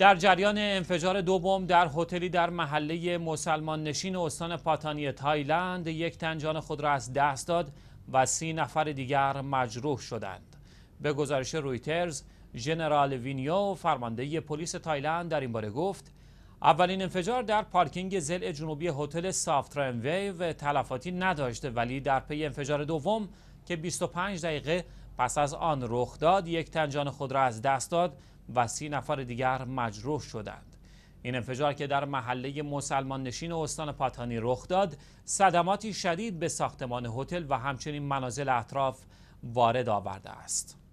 در جریان انفجار دوم در هتلی در محله مسلمان نشین استان پاتانی تایلند یک تن جان خود را از دست داد و سی نفر دیگر مجروح شدند به گزارش رویترز جنرال وینیو فرمانده پلیس تایلند در این باره گفت اولین انفجار در پارکینگ زل جنوبی هتل سافت ویو تلفاتی نداشته ولی در پی انفجار دوم که 25 دقیقه پس از آن رخ داد یک تنجان خود را از دست داد و سی نفر دیگر مجروح شدند این انفجار که در محله مسلمان نشین استان پاتانی رخ داد صدماتی شدید به ساختمان هتل و همچنین منازل اطراف وارد آورده است